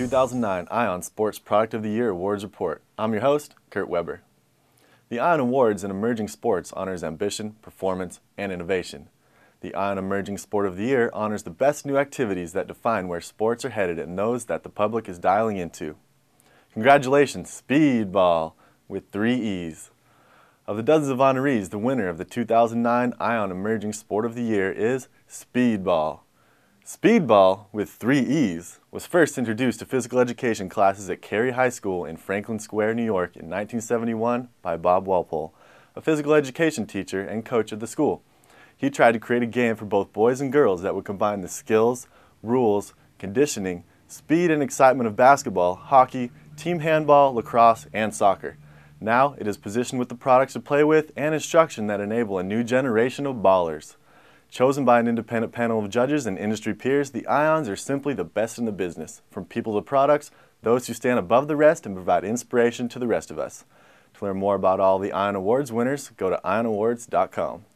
2009 ION Sports Product of the Year Awards Report. I'm your host, Kurt Weber. The ION Awards in Emerging Sports honors ambition, performance, and innovation. The ION Emerging Sport of the Year honors the best new activities that define where sports are headed and those that the public is dialing into. Congratulations, Speedball, with three E's. Of the dozens of honorees, the winner of the 2009 ION Emerging Sport of the Year is Speedball. Speedball, with three E's, was first introduced to physical education classes at Cary High School in Franklin Square, New York in 1971 by Bob Walpole, a physical education teacher and coach of the school. He tried to create a game for both boys and girls that would combine the skills, rules, conditioning, speed and excitement of basketball, hockey, team handball, lacrosse, and soccer. Now it is positioned with the products to play with and instruction that enable a new generation of ballers. Chosen by an independent panel of judges and industry peers, the IONs are simply the best in the business, from people to products, those who stand above the rest and provide inspiration to the rest of us. To learn more about all the ION Awards winners, go to ionawards.com.